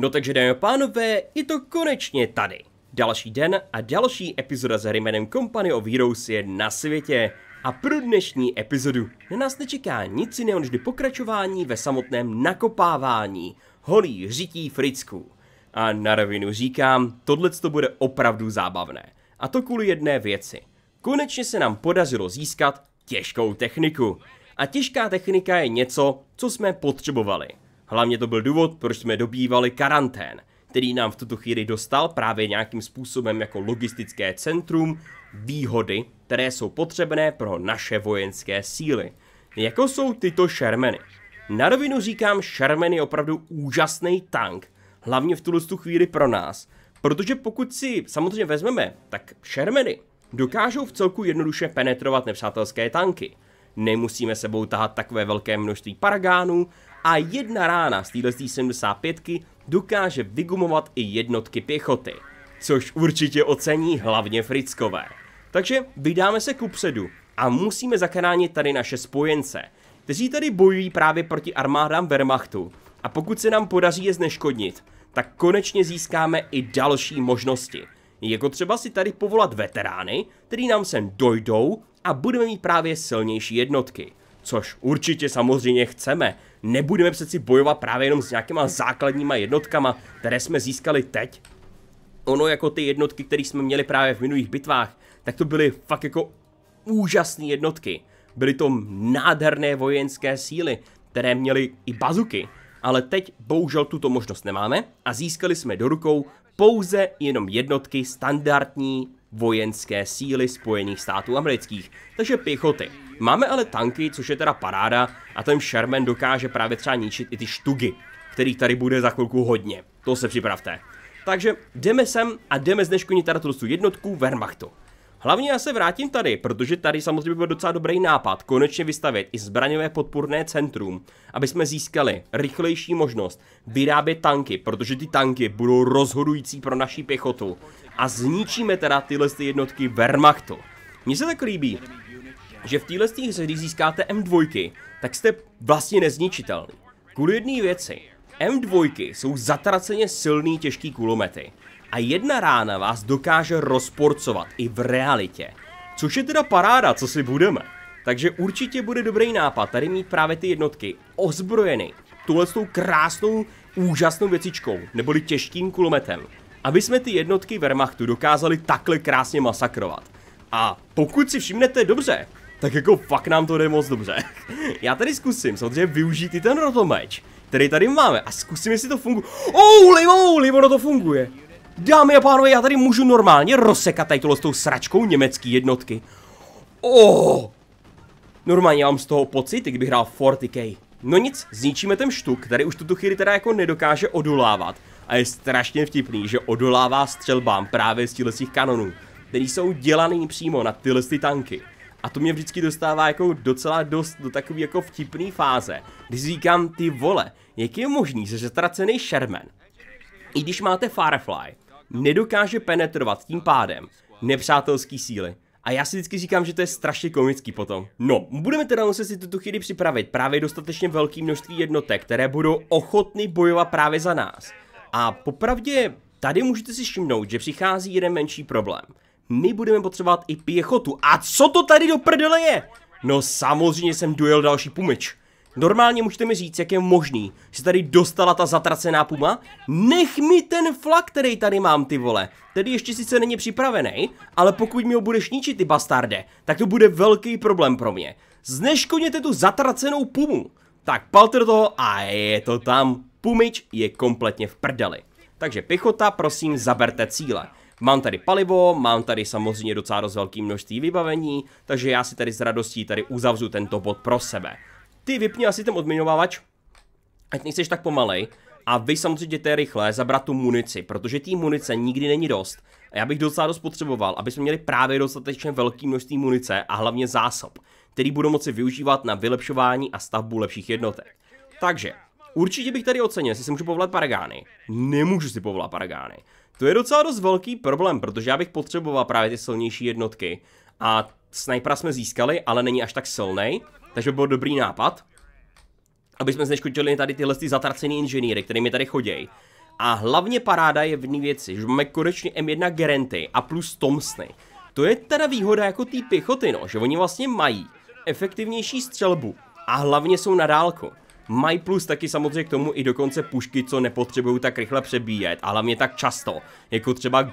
No takže dámy a pánové, je to konečně tady. Další den a další epizoda s jménem Company of Heroes je na světě. A pro dnešní epizodu na nás nečeká nic jiného než pokračování ve samotném nakopávání holí řití fricků. A na rovinu říkám, tohle to bude opravdu zábavné. A to kvůli jedné věci. Konečně se nám podařilo získat těžkou techniku. A těžká technika je něco, co jsme potřebovali. Hlavně to byl důvod, proč jsme dobývali karantén, který nám v tuto chvíli dostal právě nějakým způsobem jako logistické centrum výhody, které jsou potřebné pro naše vojenské síly. Jako jsou tyto šermeny? Na rovinu říkám, Sherman je opravdu úžasný tank, hlavně v tuto chvíli pro nás, protože pokud si samozřejmě vezmeme, tak Shermany dokážou v celku jednoduše penetrovat nepřátelské tanky nemusíme sebou tahat takové velké množství paragánů a jedna rána z této 75 dokáže vygumovat i jednotky pěchoty, což určitě ocení hlavně frickové. Takže vydáme se kupředu a musíme zachránit tady naše spojence, kteří tady bojují právě proti armádám Wehrmachtu. A pokud se nám podaří je zneškodnit, tak konečně získáme i další možnosti. Jako třeba si tady povolat veterány, který nám sem dojdou a budeme mít právě silnější jednotky. Což určitě samozřejmě chceme. Nebudeme přeci bojovat právě jenom s nějakýma základníma jednotkama, které jsme získali teď. Ono jako ty jednotky, které jsme měli právě v minulých bitvách, tak to byly fakt jako úžasné jednotky. Byly to nádherné vojenské síly, které měly i bazuky. Ale teď bohužel tuto možnost nemáme a získali jsme do rukou pouze jenom jednotky standardní vojenské síly Spojených států amerických, takže pěchoty. Máme ale tanky, což je teda paráda, a ten Sherman dokáže právě třeba ničit i ty štugy, kterých tady bude za chvilku hodně. To se připravte. Takže jdeme sem a jdeme zneškodnit teda tu jednotku Wehrmachtu. Hlavně já se vrátím tady, protože tady samozřejmě byl docela dobrý nápad konečně vystavit i zbraňové podpůrné centrum, aby jsme získali rychlejší možnost vyrábět tanky, protože ty tanky budou rozhodující pro naší pěchotu a zničíme teda tyhle jednotky Wehrmachtu. Mně se tak líbí, že v téhle hře, když získáte M2, tak jste vlastně nezničitelný. Kvůli jedné věci. M2 jsou zatraceně silný těžký kulomety a jedna rána vás dokáže rozporcovat i v realitě. Což je teda paráda, co si budeme. Takže určitě bude dobrý nápad tady mít právě ty jednotky ozbrojeny tuhle s tou krásnou, úžasnou věcičkou, neboli těžkým kulometem. Aby jsme ty jednotky Wehrmachtu dokázali takhle krásně masakrovat. A pokud si všimnete dobře, tak jako fakt nám to jde moc dobře. Já tady zkusím samozřejmě využít i ten rotomeč, který tady máme a zkusím, jestli to funguje. Oh, livo, livo, no to funguje. Dámy a pánové, já tady můžu normálně rozsekat tady s tou sračkou německý jednotky. Oh! Normálně mám z toho pocit, kdybych hrál 40k. No nic, zničíme ten štuk, který už tuto chvíli teda jako nedokáže odolávat. A je strašně vtipný, že odolává střelbám právě z těch kanonů, který jsou dělaný přímo na tyhle ty tanky. A to mě vždycky dostává jako docela dost do takové jako vtipné fáze, když říkám ty vole, jak je možný, že ztracený Sherman, i když máte Firefly, nedokáže penetrovat tím pádem nepřátelský síly. A já si vždycky říkám, že to je strašně komický potom. No, budeme teda muset si tuto chvíli připravit právě dostatečně velké množství jednotek, které budou ochotny bojovat právě za nás. A popravdě tady můžete si všimnout, že přichází jeden menší problém. My budeme potřebovat i pěchotu. A co to tady do prdele je? No samozřejmě jsem dojel další pumič. Normálně můžete mi říct, jak je možný, že tady dostala ta zatracená puma? Nech mi ten flak, který tady mám, ty vole. Tedy ještě sice není připravený, ale pokud mi ho budeš ničit, ty bastarde, tak to bude velký problém pro mě. Zneškodněte tu zatracenou pumu. Tak palte do toho a je to tam. Pumič je kompletně v prdeli. Takže pichota, prosím, zaberte cíle. Mám tady palivo, mám tady samozřejmě docela dost velké množství vybavení, takže já si tady s radostí tady uzavřu tento bod pro sebe. Ty vypni asi ten odměňovávač, ať nejseš tak pomalej. A vy samozřejmě jděte rychle zabrat tu munici, protože té munice nikdy není dost. A já bych docela dost potřeboval, aby jsme měli právě dostatečně velký množství munice a hlavně zásob, který budou moci využívat na vylepšování a stavbu lepších jednotek. Takže, určitě bych tady ocenil, jestli si můžu povolat paragány. Nemůžu si povolat paragány. To je docela dost velký problém, protože já bych potřeboval právě ty silnější jednotky. A snajpera jsme získali, ale není až tak silnej. Takže byl dobrý nápad, aby jsme zneškodili tady tyhle ty zatracený inženýry, který mi tady chodějí. A hlavně paráda je v ní věci, že máme konečně M1 Garanty a plus Tomsny. To je teda výhoda jako té pěchoty, no, že oni vlastně mají efektivnější střelbu a hlavně jsou na dálku. Mají plus taky samozřejmě k tomu i dokonce pušky, co nepotřebují tak rychle přebíjet a hlavně tak často, jako třeba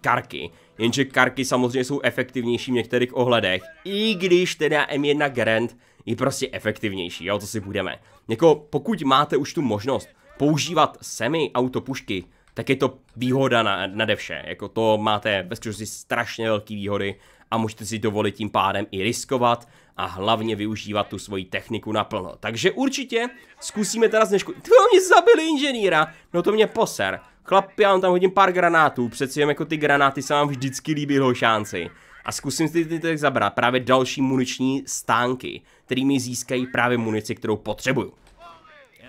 karky. Jenže karky samozřejmě jsou efektivnější v některých ohledech, i když teda M1 Garant i prostě efektivnější, jo, to si budeme. Jako pokud máte už tu možnost používat semi autopušky, tak je to výhoda na, nade vše. Jako to máte ve skutečnosti strašně velké výhody a můžete si dovolit tím pádem i riskovat a hlavně využívat tu svoji techniku naplno. Takže určitě zkusíme teda znešku... Ty oni zabili inženýra, no to mě poser. Chlap, já vám tam hodím pár granátů, přeci jen jako ty granáty se vám vždycky líbí šanci a zkusím si ty tak zabrat právě další muniční stánky, kterými získají právě munici, kterou potřebuju.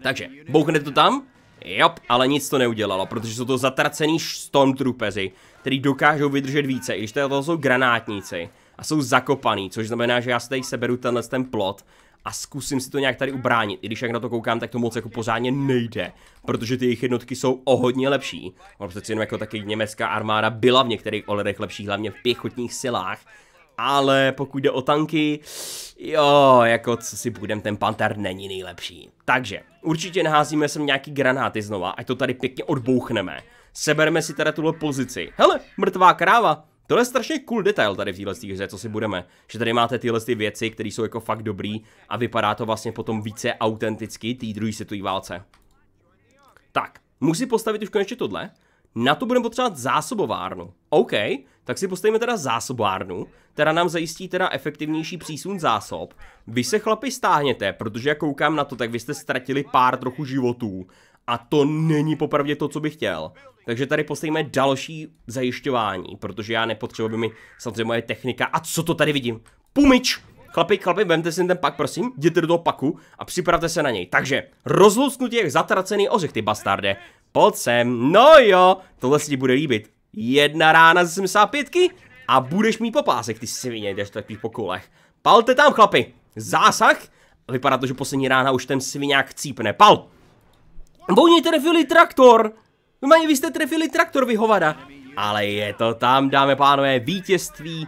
Takže, bouchne to tam? Jop, ale nic to neudělalo, protože jsou to zatracený stormtroopeři, který dokážou vydržet více, i když to jsou granátníci a jsou zakopaný, což znamená, že já se tady seberu tenhle ten plot a zkusím si to nějak tady ubránit. I když jak na to koukám, tak to moc jako pořádně nejde, protože ty jejich jednotky jsou o hodně lepší. Ono přeci jenom jako taky německá armáda byla v některých ohledech lepší, hlavně v pěchotních silách. Ale pokud jde o tanky, jo, jako co si budem, ten Panter není nejlepší. Takže, určitě naházíme sem nějaký granáty znova, ať to tady pěkně odbouchneme. Seberme si teda tuhle pozici. Hele, mrtvá kráva, Tohle je strašně cool detail tady v této hře, co si budeme. Že tady máte tyhle ty věci, které jsou jako fakt dobrý a vypadá to vlastně potom více autenticky té druhé světové válce. Tak, musí postavit už konečně tohle. Na to budeme potřebovat zásobovárnu. OK, tak si postavíme teda zásobárnu, která nám zajistí teda efektivnější přísun zásob. Vy se chlapi stáhněte, protože jak koukám na to, tak vy jste ztratili pár trochu životů a to není popravdě to, co bych chtěl. Takže tady postavíme další zajišťování, protože já nepotřebuji mi samozřejmě moje technika. A co to tady vidím? Pumič! Chlapi, chlapi, vemte si ten pak, prosím, jděte do toho paku a připravte se na něj. Takže, rozlusknutí jak zatracený ořech, ty bastarde. Pojď sem, no jo, tohle si ti bude líbit. Jedna rána ze 75 a budeš mít popásek, ty svině, jdeš takových po kulech. Palte tam, chlapi, zásah, vypadá to, že poslední rána už ten sviňák cípne, pal! Oni trefili traktor! vy jste trefili traktor, vyhovada? Ale je to tam, dámy pánové, vítězství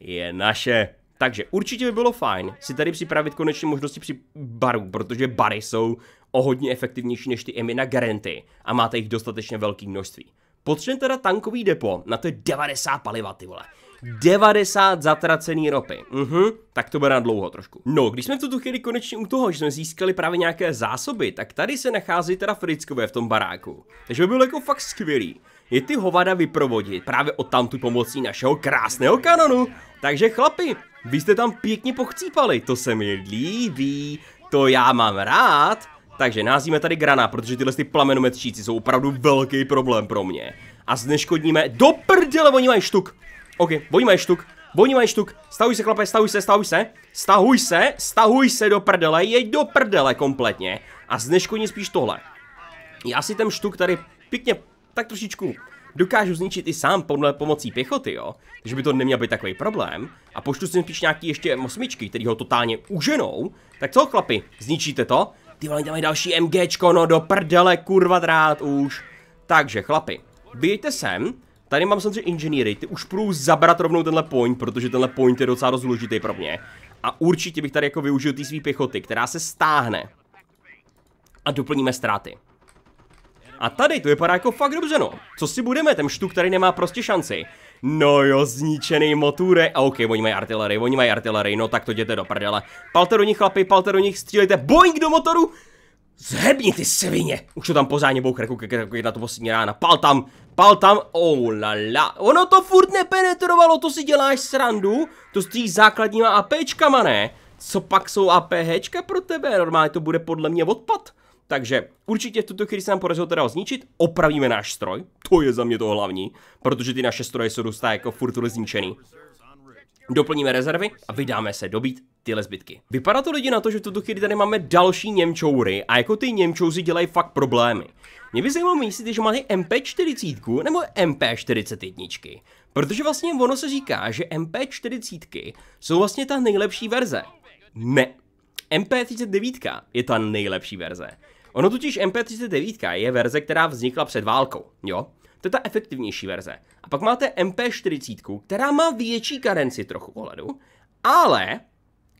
je naše. Takže určitě by bylo fajn si tady připravit konečně možnosti při baru, protože bary jsou o hodně efektivnější než ty Emina Garanty a máte jich dostatečně velký množství. Potřebujeme teda tankový depo, na to je 90 paliva, ty vole. 90 zatracený ropy. Mhm, tak to bude na dlouho trošku. No, když jsme v tuto chvíli konečně u toho, že jsme získali právě nějaké zásoby, tak tady se nachází teda frickové v tom baráku. Takže by bylo jako fakt skvělý. Je ty hovada vyprovodit právě od tamtu pomocí našeho krásného kanonu. Takže chlapi, vy jste tam pěkně pochcípali, to se mi líbí, to já mám rád. Takže názíme tady grana, protože tyhle ty plamenometříci jsou opravdu velký problém pro mě. A zneškodníme, do prdele, oni mají štuk. Ok, mají štuk, mají štuk, stahuj se chlape, stahuj se, stahuj se, stahuj se, stahuj se do prdele, jeď do prdele kompletně a zneškodní spíš tohle. Já si ten štuk tady pěkně, tak trošičku dokážu zničit i sám podle pomocí pěchoty, jo? Takže by to neměl být takový problém. A poštu si spíš nějaký ještě osmičky, který ho totálně uženou. Tak co, chlapi, zničíte to? Ty vole, dáme další MGčko, no do prdele, kurva drát už. Takže, chlapi, vyjďte sem, Tady mám samozřejmě inženýry, ty už půjdu zabrat rovnou tenhle point, protože tenhle point je docela dost pro mě. A určitě bych tady jako využil ty svý pěchoty, která se stáhne. A doplníme ztráty. A tady to vypadá jako fakt dobře no. Co si budeme, ten štuk tady nemá prostě šanci. No jo, zničený motůre. A ok, oni mají artilerii, oni mají artilerii, no tak to jděte do prdele. Palte do nich chlapi, palte do nich, střílejte, boink do motoru! Zhebni ty svině! Už to tam pořádně bouchne, koukej jako jako na to poslední rána, pal tam, Pal tam, oh la la. Ono to furt nepenetrovalo, to si děláš srandu? To s tý základníma APčkama, ne? Co pak jsou APHčka pro tebe? Normálně to bude podle mě odpad. Takže určitě v tuto chvíli se nám podařilo teda zničit, opravíme náš stroj, to je za mě to hlavní, protože ty naše stroje jsou dostá jako furt zničený doplníme rezervy a vydáme se dobít tyhle zbytky. Vypadá to lidi na to, že v tuto chvíli tady máme další Němčoury a jako ty Němčouři dělají fakt problémy. Mě by zajímalo myslit, že máte MP40 nebo MP41. Protože vlastně ono se říká, že MP40 jsou vlastně ta nejlepší verze. Ne, MP39 je ta nejlepší verze. Ono totiž MP39 je verze, která vznikla před válkou, jo? To je ta efektivnější verze. A pak máte MP40, která má větší karenci trochu ohledu, ale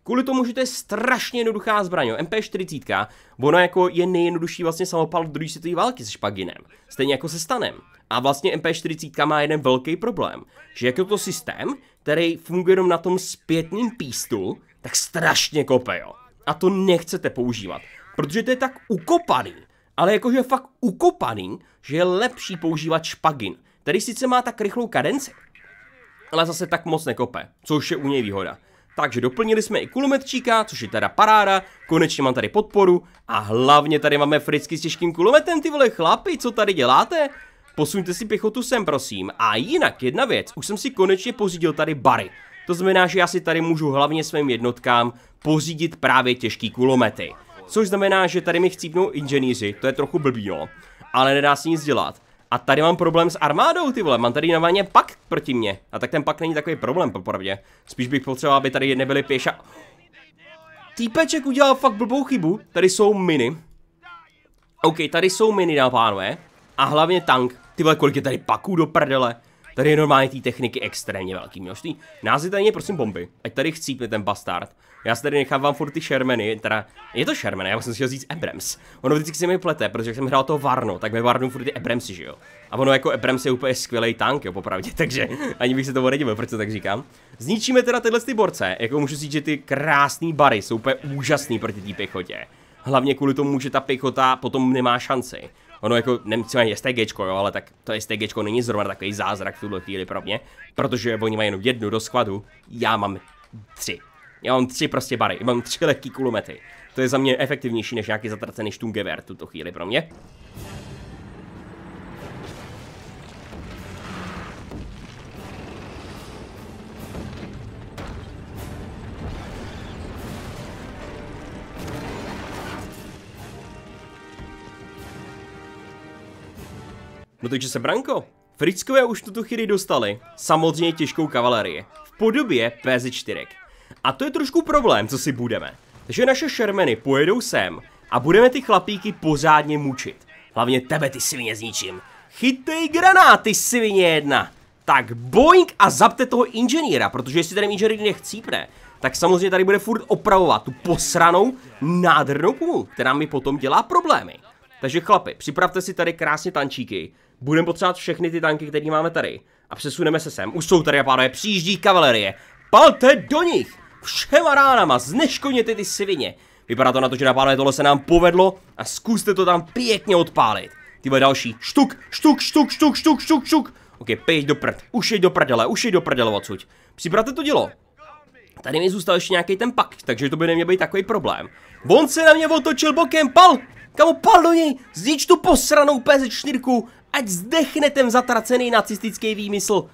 Kvůli tomu, že to je strašně jednoduchá zbraň, MP40, ono jako je nejjednodušší vlastně samopal druhé světové války se špaginem, stejně jako se stanem. A vlastně MP40 má jeden velký problém, že jak je to systém, který funguje jenom na tom zpětním pístu, tak strašně kope, jo. A to nechcete používat, protože to je tak ukopaný, ale jakože fakt ukopaný, že je lepší používat špagin, který sice má tak rychlou kadenci, ale zase tak moc nekope, což je u něj výhoda. Takže doplnili jsme i kulometčíka, což je teda paráda, konečně mám tady podporu a hlavně tady máme fricky s těžkým kulometem, ty vole chlapi, co tady děláte? Posuňte si pěchotu sem, prosím. A jinak, jedna věc, už jsem si konečně pořídil tady bary. To znamená, že já si tady můžu hlavně svým jednotkám pořídit právě těžký kulomety. Což znamená, že tady mi chcípnou inženýři, to je trochu blbý, jo. No. Ale nedá se nic dělat. A tady mám problém s armádou, ty vole, mám tady normálně pak proti mě. A tak ten pak není takový problém, popravdě. Spíš bych potřeboval, aby tady nebyly pěša... Týpeček udělal fakt blbou chybu, tady jsou miny. OK, tady jsou miny, na pánové. A hlavně tank. Ty vole, kolik je tady paků do prdele. Tady je normálně té techniky extrémně velký množství. Názvy tady je prosím bomby, ať tady chcípne ten bastard. Já si tady nechávám furt ty Shermany, teda je to Sherman, já jsem chtěl říct Abrams. Ono vždycky se mi plete, protože jak jsem hrál to Varno, tak ve Varnu furt ty Abramsy, že jo. A ono jako Abrams je úplně skvělý tank, jo, popravdě, takže ani bych se to nedivil, proč to tak říkám. Zničíme teda tyhle ty borce, jako můžu říct, že ty krásné bary jsou úplně úžasný proti té pěchotě. Hlavně kvůli tomu, že ta pěchota potom nemá šanci ono jako, nevím, co STG, jo, ale tak to STG není zrovna takový zázrak v tuhle chvíli pro mě, protože oni mají jenom jednu do skladu, já mám tři. Já mám tři prostě bary, mám tři lehký kulomety. To je za mě efektivnější než nějaký zatracený štungever tuto chvíli pro mě. No takže se branko. Frickové už tuto chyry dostali, samozřejmě těžkou kavalerii, v podobě PZ4. A to je trošku problém, co si budeme. Takže naše šermeny pojedou sem a budeme ty chlapíky pořádně mučit. Hlavně tebe ty svině zničím. Chytej granáty svině jedna. Tak boink a zapte toho inženýra, protože jestli ten inženýr nechcípne, tak samozřejmě tady bude furt opravovat tu posranou, nádhernou půl, která mi potom dělá problémy. Takže chlapi, připravte si tady krásně tančíky, budeme potřebovat všechny ty tanky, které máme tady. A přesuneme se sem. Už jsou tady a pánové, přijíždí kavalerie. Palte do nich! Všema ránama, zneškodněte ty svině. Vypadá to na to, že na pánové tohle se nám povedlo a zkuste to tam pěkně odpálit. bude další. Štuk, štuk, štuk, štuk, štuk, štuk, štuk. Ok, pejď do prd. Už jeď do prdele, už jeď do prdele odsuď. Připravte to dělo. Tady mi zůstal ještě nějaký ten pak, takže to by neměl být takový problém. On se na mě otočil bokem, pal! Kamu pal do něj! Zdič tu posranou pz 4 ať zdechne ten zatracený nacistický výmysl.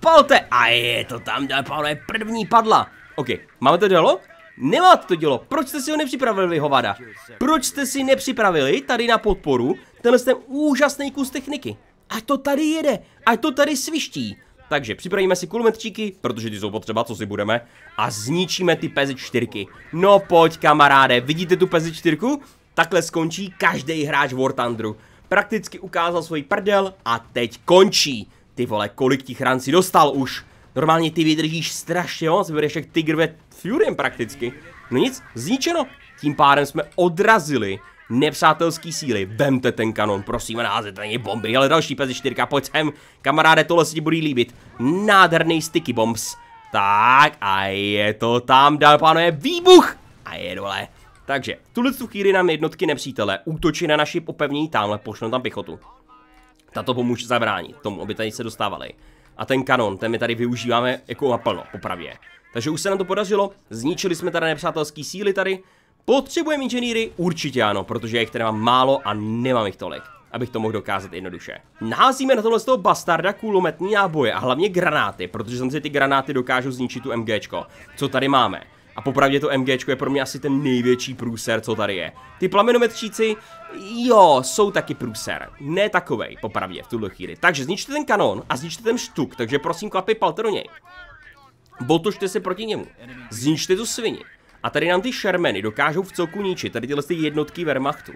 Palte! A je to tam, je první padla. OK, máme to dělo? Nemáte to dělo, proč jste si ho nepřipravili, hovada? Proč jste si nepřipravili tady na podporu tenhle ten úžasný kus techniky? A to tady jede, a to tady sviští. Takže připravíme si kulometčíky, protože ty jsou potřeba, co si budeme, a zničíme ty pz čtyřky. No pojď kamaráde, vidíte tu pz čtyřku? Takhle skončí každý hráč War Thunderu prakticky ukázal svůj prdel a teď končí. Ty vole, kolik těch ran si dostal už? Normálně ty vydržíš strašně moc, vybereš jak Tiger ve furym prakticky. No nic, zničeno. Tím pádem jsme odrazili nepřátelský síly. Vemte ten kanon, prosím, naházet na něj bomby, ale další pezi 4, pojď sem, kamaráde, tohle si ti bude líbit. Nádherný sticky bombs. Tak a je to tam, dámy pánové, výbuch! A je dole. Takže, v tuhle chvíli nám jednotky nepřítele útočí na naši opevnění tamhle, pošlou tam pěchotu. Tato pomůže zabránit tomu, aby tady se dostávali. A ten kanon, ten my tady využíváme jako naplno, popravě. Takže už se nám to podařilo, zničili jsme tady nepřátelské síly tady. Potřebujeme inženýry? Určitě ano, protože jich tady mám málo a nemám jich tolik abych to mohl dokázat jednoduše. Naházíme na tohle z toho bastarda kulometní náboje a hlavně granáty, protože samozřejmě ty granáty dokážou zničit tu MGčko, co tady máme. A popravdě to MG je pro mě asi ten největší průser, co tady je. Ty plamenometříci, jo, jsou taky průser. Ne takovej, popravdě, v tuhle chvíli. Takže zničte ten kanon a zničte ten štuk, takže prosím klapy palte do něj. Botušte se proti němu. Zničte tu svini. A tady nám ty šermeny dokážou v celku ničit, tady tyhle ty jednotky Wehrmachtu.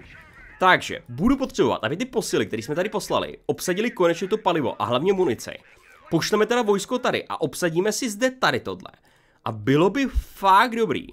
Takže, budu potřebovat, aby ty posily, které jsme tady poslali, obsadili konečně to palivo a hlavně munici. Pošleme teda vojsko tady a obsadíme si zde tady tohle. A bylo by fakt dobrý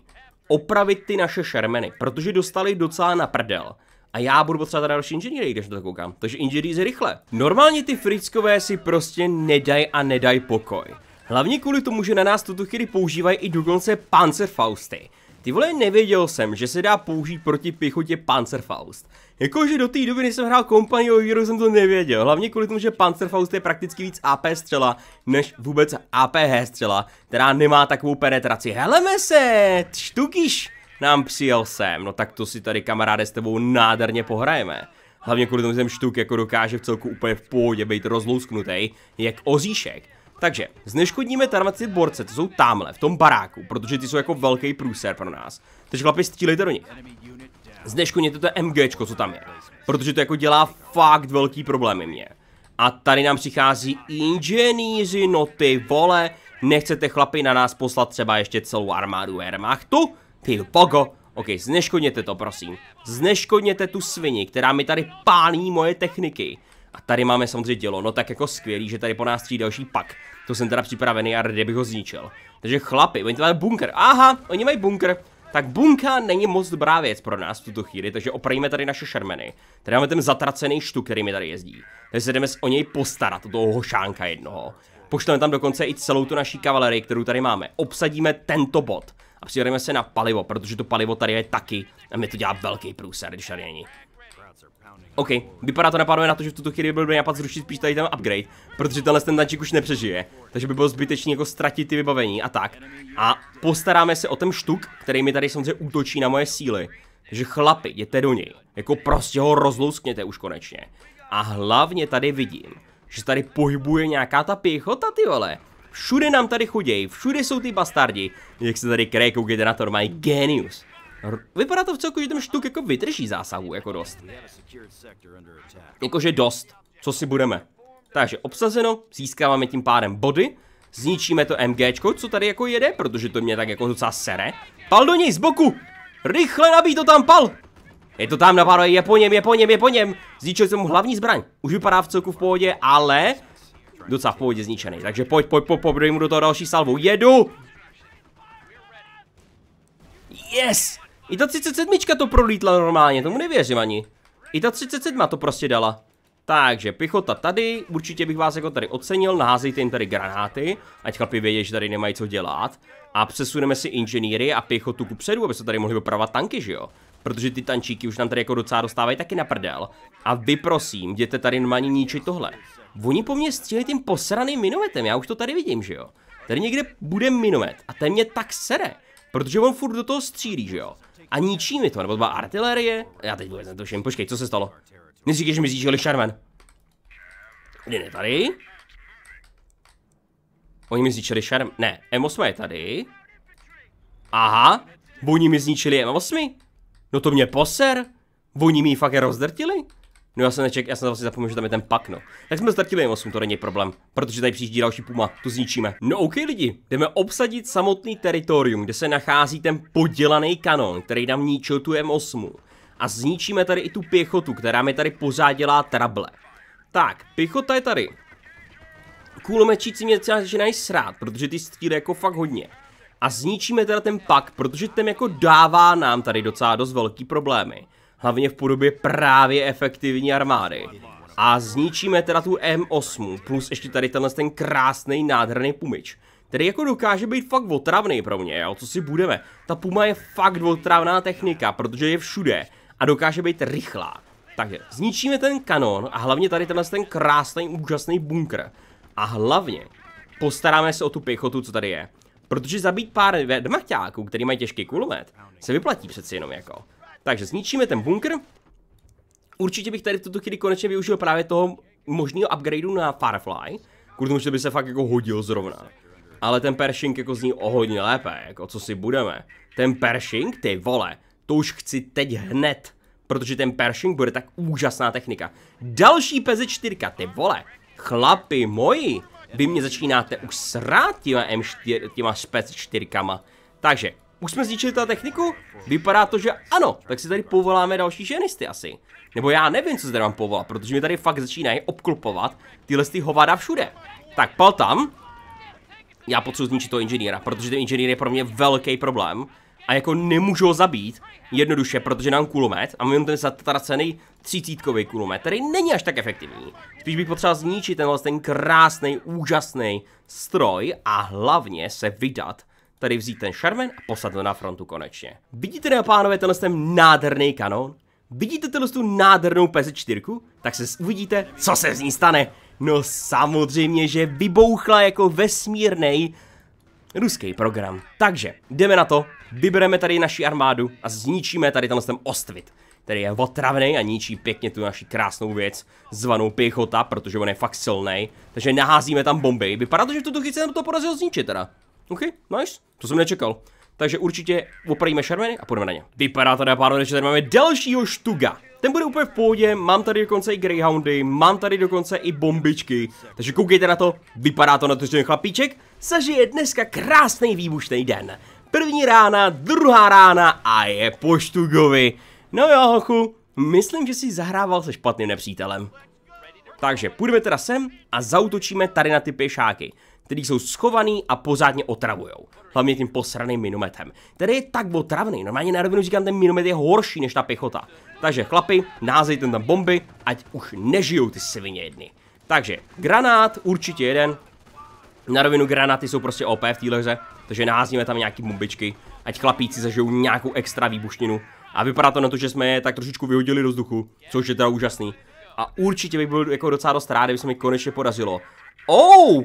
opravit ty naše šermeny, protože dostali docela na prdel. A já budu potřebovat další inženýry, když na to koukám. Takže inženýři je rychle. Normálně ty frickové si prostě nedají a nedají pokoj. Hlavně kvůli tomu, že na nás tuto chvíli používají i dokonce Panzerfausty. Ty vole, nevěděl jsem, že se dá použít proti pěchotě Panzerfaust. Jakože do té doby, než jsem hrál Company of Heroes, jsem to nevěděl. Hlavně kvůli tomu, že Panzerfaust je prakticky víc AP střela, než vůbec APH střela, která nemá takovou penetraci. Heleme se, štukíš nám přijel sem. No tak to si tady kamaráde s tebou nádherně pohrajeme. Hlavně kvůli tomu, že ten štuk jako dokáže v celku úplně v pohodě být rozlousknutý, jak oříšek. Takže, zneškodníme tarmaci borce, to jsou tamhle, v tom baráku, protože ty jsou jako velký průser pro nás. Takže chlapi, střílejte do nich. Zneškodněte to MG, co tam je. Protože to jako dělá fakt velký problémy mě. A tady nám přichází inženýři, no ty vole, nechcete chlapi na nás poslat třeba ještě celou armádu Wehrmachtu? Ty pogo. ok, zneškodněte to prosím. Zneškodněte tu svini, která mi tady pálí moje techniky. A tady máme samozřejmě dělo, no tak jako skvělý, že tady po nás tří další pak. To jsem teda připravený a rady bych ho zničil. Takže chlapi, oni tady mají bunker, aha, oni mají bunker tak bunka není moc dobrá věc pro nás v tuto chvíli, takže opravíme tady naše šermeny. Tady máme ten zatracený štuk, který mi tady jezdí. Takže se jdeme o něj postarat, o toho hošánka jednoho. Pošleme tam dokonce i celou tu naší kavalerii, kterou tady máme. Obsadíme tento bod a přijedeme se na palivo, protože to palivo tady je taky a mi to dělá velký průser, když tady není. OK, vypadá to napádové na to, že v tuto chvíli byl by napad zrušit spíš tady ten upgrade, protože tenhle ten tančík už nepřežije, takže by bylo zbytečné jako ztratit ty vybavení a tak. A postaráme se o ten štuk, který mi tady samozřejmě útočí na moje síly. Takže chlapi, jděte do něj, jako prostě ho rozlouskněte už konečně. A hlavně tady vidím, že tady pohybuje nějaká ta pěchota, ty vole. Všude nám tady chuděj, všude jsou ty bastardi. Jak se tady Craig, koukejte na to, genius vypadá to v celku, že ten štuk jako vydrží zásahu, jako dost. Jakože dost, co si budeme. Takže obsazeno, získáváme tím pádem body, zničíme to MGčko, co tady jako jede, protože to mě tak jako docela sere. Pal do něj z boku! Rychle nabít to tam, pal! Je to tam na pár, je po něm, je po něm, je po něm. Zničil jsem mu hlavní zbraň. Už vypadá v celku v pohodě, ale docela v pohodě zničený. Takže pojď, pojď, pojď, pojď, mu do toho další salvu. Jedu! Yes! I ta 37 to prolítla normálně, tomu nevěřím ani. I ta 37 to prostě dala. Takže pichota tady, určitě bych vás jako tady ocenil, naházejte jim tady granáty, ať chlapi vědí, že tady nemají co dělat. A přesuneme si inženýry a pěchotu ku předu, aby se tady mohli opravovat tanky, že jo? Protože ty tančíky už nám tady jako docela dostávají taky na prdel. A vy prosím, jděte tady normálně ničit tohle. Oni po mně stihli tím posraným minometem, já už to tady vidím, že jo? Tady někde bude minomet a ten mě tak sere, protože on furt do toho střílí, že jo? A ničí mi to, nebo to byla artilerie? Já teď vůbec netuším, počkej, co se stalo? Neříkej, že mi zjížděli Sherman. Kdy ne, tady? Oni mi zničili Sherman, ne, M8 je tady. Aha, oni mi zničili M8. No to mě poser. Oni mi ji fakt rozdrtili. No já jsem neček, já jsem vlastně zapomněl, že tam je ten pak, no. Tak jsme ztratili jen 8, to není problém, protože tady přijíždí další puma, tu zničíme. No OK lidi, jdeme obsadit samotný teritorium, kde se nachází ten podělaný kanon, který nám ničil tu M8. A zničíme tady i tu pěchotu, která mi tady pořád dělá trable. Tak, pěchota je tady. Kulomečíci mě třeba začínají srát, protože ty stíle jako fakt hodně. A zničíme teda ten pak, protože ten jako dává nám tady docela dost velký problémy hlavně v podobě právě efektivní armády. A zničíme teda tu M8, plus ještě tady tenhle ten krásný nádherný pumič. Který jako dokáže být fakt otravný pro mě, jo, co si budeme. Ta puma je fakt otravná technika, protože je všude a dokáže být rychlá. Takže zničíme ten kanon a hlavně tady tenhle ten krásný, úžasný bunkr. A hlavně postaráme se o tu pěchotu, co tady je. Protože zabít pár dmaťáků, který mají těžký kulomet, se vyplatí přeci jenom jako. Takže zničíme ten bunkr. Určitě bych tady v tuto chvíli konečně využil právě toho možného upgradeu na Firefly. Kvůli tomu, že by se fakt jako hodil zrovna. Ale ten Pershing jako zní o hodně lépe, jako co si budeme. Ten Pershing, ty vole, to už chci teď hned. Protože ten Pershing bude tak úžasná technika. Další PZ4, ty vole, chlapi moji, vy mě začínáte už srát těma M4, těma pz 4 Takže, už jsme zničili ta techniku? Vypadá to, že ano, tak si tady povoláme další ženisty asi. Nebo já nevím, co zde mám povolat, protože mi tady fakt začínají obklopovat tyhle ty hovada všude. Tak, pal tam. Já potřebuji zničit toho inženýra, protože ten inženýr je pro mě velký problém. A jako nemůžu ho zabít, jednoduše, protože nám kulomet a my jenom ten zatracený třicítkový kulomet, který není až tak efektivní. Spíš bych potřeboval zničit tenhle ten krásný, úžasný stroj a hlavně se vydat tady vzít ten šarmen a posadit ho na frontu konečně. Vidíte, dámy pánové, tenhle ten nádherný kanon? Vidíte tenhle tu nádhernou PS4? Tak se uvidíte, co se z ní stane. No samozřejmě, že vybouchla jako vesmírný ruský program. Takže, jdeme na to, vybereme tady naši armádu a zničíme tady tenhle ten ostvit který je otravný a ničí pěkně tu naši krásnou věc, zvanou pěchota, protože on je fakt silný. Takže naházíme tam bomby. Vypadá to, že v tuto chvíli se nám to podařilo zničit teda. OK, nice. To jsem nečekal. Takže určitě opravíme šarmeny a půjdeme na ně. Vypadá tady, pánové, že tady máme dalšího štuga. Ten bude úplně v pohodě, mám tady dokonce i Greyhoundy, mám tady dokonce i bombičky. Takže koukejte na to, vypadá to na to, že ten chlapíček zažije dneska krásný výbušný den. První rána, druhá rána a je po štugovi. No jo, hochu, myslím, že si zahrával se špatným nepřítelem. Takže půjdeme teda sem a zautočíme tady na ty pěšáky který jsou schovaný a pořádně otravujou. Hlavně tím posraným minometem. Který je tak otravný, normálně na rovinu říkám, ten minomet je horší než ta pěchota. Takže chlapi, názejte tam bomby, ať už nežijou ty svině jedny. Takže, granát, určitě jeden. Na rovinu granáty jsou prostě OP v téhle hře, takže názíme tam nějaký bombičky, ať chlapíci zažijou nějakou extra výbušninu. A vypadá to na to, že jsme je tak trošičku vyhodili do vzduchu, což je teda úžasný. A určitě bych byl jako docela dost rád, kdyby se mi konečně podařilo. Oh!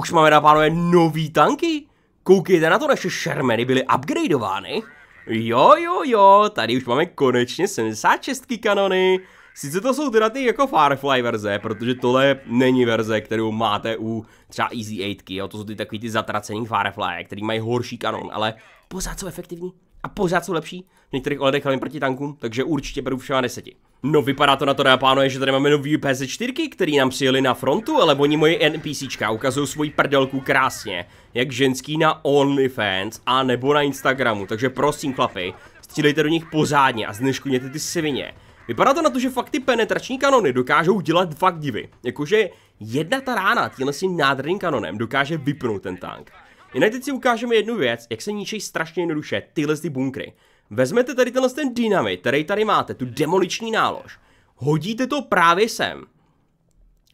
Už máme na pánové nový tanky. Koukejte na to, naše šermeny byly upgradeovány. Jo, jo, jo, tady už máme konečně 76 kanony. Sice to jsou teda ty jako Firefly verze, protože tohle není verze, kterou máte u třeba Easy 8, jo, to jsou ty takový ty zatracený Firefly, který mají horší kanon, ale pořád jsou efektivní a pořád jsou lepší. V některých ohledech proti tankům, takže určitě beru všema deseti. No vypadá to na to, dá pánové, že tady máme nový PS4, který nám přijeli na frontu, ale oni moje NPCčka ukazují svoji prdelku krásně, jak ženský na OnlyFans a nebo na Instagramu, takže prosím chlapy, střílejte do nich pořádně a zneškodněte ty svině. Vypadá to na to, že fakt ty penetrační kanony dokážou dělat fakt divy, jakože jedna ta rána tímhle si nádherným kanonem dokáže vypnout ten tank. Jinak teď si ukážeme jednu věc, jak se ničí strašně jednoduše tyhle ty bunkry. Vezmete tady tenhle ten dynamit, který tady máte, tu demoliční nálož, hodíte to právě sem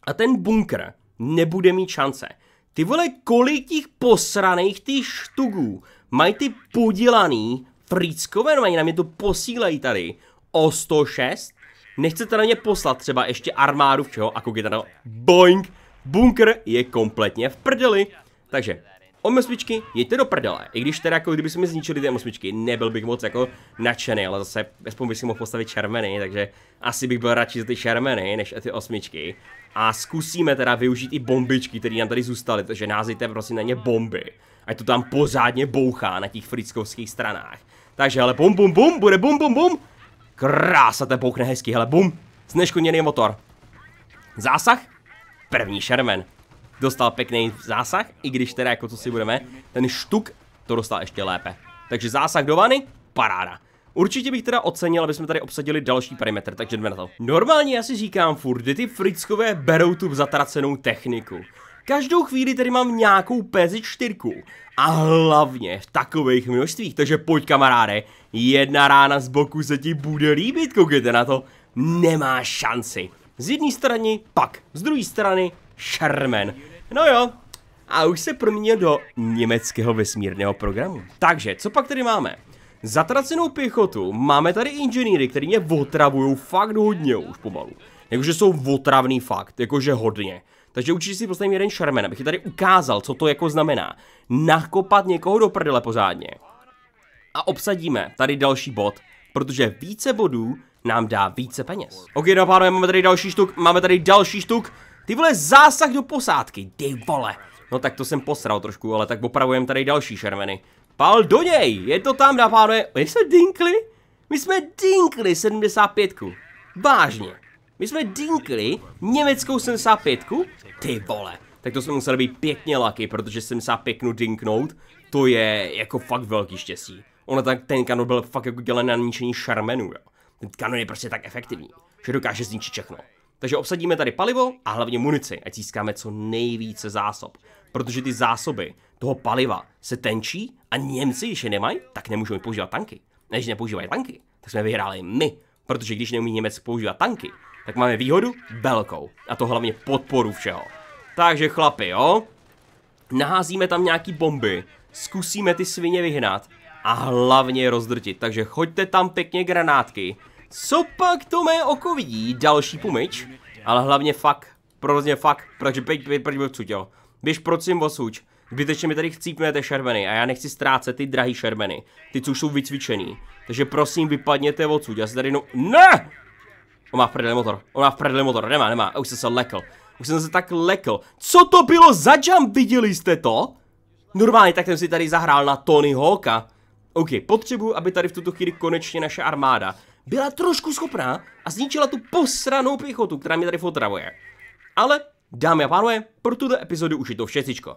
a ten bunkr nebude mít šance. Ty vole, kolik těch posraných ty štugů mají ty podělaný frýckové, no, oni na mě to posílají tady o 106. Nechcete na ně poslat třeba ještě armádu, čeho? A koukejte na boink, Boing! Bunkr je kompletně v prdeli. Takže OM8, jeďte do prdele. I když teda jako kdyby mi zničili ty m nebyl bych moc jako nadšený, ale zase aspoň bych si mohl postavit šermeny, takže asi bych byl radši za ty šermeny, než ty osmičky. A zkusíme teda využít i bombičky, které nám tady zůstaly, takže názejte prosím na ně bomby. Ať to tam pořádně bouchá na těch frickovských stranách. Takže ale bum bum bum, bude bum bum bum. Krása, ten bouchne hezky, hele bum. Zneškodněný motor. Zásah? První šermen dostal pěkný zásah, i když teda jako co si budeme, ten štuk to dostal ještě lépe. Takže zásah do vany, paráda. Určitě bych teda ocenil, aby jsme tady obsadili další perimetr, takže jdeme na to. Normálně já si říkám furt, kdy ty frickové berou tu zatracenou techniku. Každou chvíli tady mám nějakou pz 4 a hlavně v takových množstvích, takže pojď kamaráde, jedna rána z boku se ti bude líbit, koukejte na to, nemá šanci. Z jedné strany pak, z druhé strany šermen. No jo, a už se proměnil do německého vesmírného programu. Takže, co pak tady máme? Zatracenou pěchotu, máme tady inženýry, který mě otravují fakt hodně už pomalu. Jakože jsou otravný fakt, jakože hodně. Takže určitě si postavím jeden šarmen, abych tady ukázal, co to jako znamená. Nakopat někoho do prdele pořádně. A obsadíme tady další bod, protože více bodů nám dá více peněz. Ok, no pánové, máme tady další štuk, máme tady další štuk, ty vole, zásah do posádky, ty vole. No tak to jsem posral trošku, ale tak opravujeme tady další šermeny. Pal do něj, je to tam, dá pánové. My jsme dinkli? My jsme dinkli 75. Vážně. My jsme dinkli německou 75. Ty vole. Tak to jsme museli být pěkně laky, protože 75 dinknout, to je jako fakt velký štěstí. Ona tak, ten kanon byl fakt jako dělen na ničení šarmenů, jo. Ten kanon je prostě tak efektivní, že dokáže zničit všechno. Takže obsadíme tady palivo a hlavně munici, ať získáme co nejvíce zásob. Protože ty zásoby toho paliva se tenčí a Němci, když je nemají, tak nemůžou používat tanky. A když nepoužívají tanky, tak jsme vyhráli my. Protože když neumí Němec používat tanky, tak máme výhodu velkou. A to hlavně podporu všeho. Takže chlapi, jo? Naházíme tam nějaký bomby, zkusíme ty svině vyhnat a hlavně rozdrtit. Takže choďte tam pěkně granátky, co pak to mé oko vidí? Další pumič. Ale hlavně fakt, hrozně fakt, protože pojď, proč by odsutil. Běž procím osuč. Zbytečně mi tady chcípnete šerveny, a já nechci ztrácet ty drahý šerveny. Ty, co už jsou vycvičený. Takže prosím, vypadněte odsud. Já se tady no... Ne! On má v motor. On má v motor. Nemá, nemá. už jsem se lekl. Už jsem se tak lekl. Co to bylo za jump? Viděli jste to? Normálně tak jsem si tady zahrál na Tony Hawka. OK, potřebuju, aby tady v tuto chvíli konečně naše armáda byla trošku schopná a zničila tu posranou pěchotu, která mě tady fotravuje. Ale, dámy a pánové, pro tuto epizodu už je to všecičko.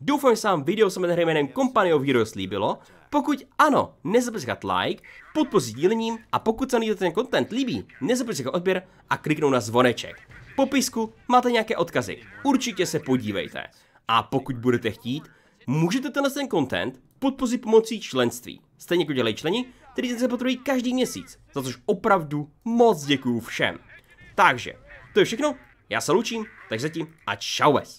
Doufám, že se vám video s jmenuje jménem Company of Heroes líbilo. Pokud ano, nezapomněte like, podpořit dílením a pokud se vám ten content líbí, nezapomeňte odběr a kliknout na zvoneček. V popisku máte nějaké odkazy, určitě se podívejte. A pokud budete chtít, můžete tenhle ten content podpořit pomocí členství. Stejně jako dělají členi, který se podporují každý měsíc, za což opravdu moc děkuju všem. Takže, to je všechno, já se loučím, tak zatím a čaues.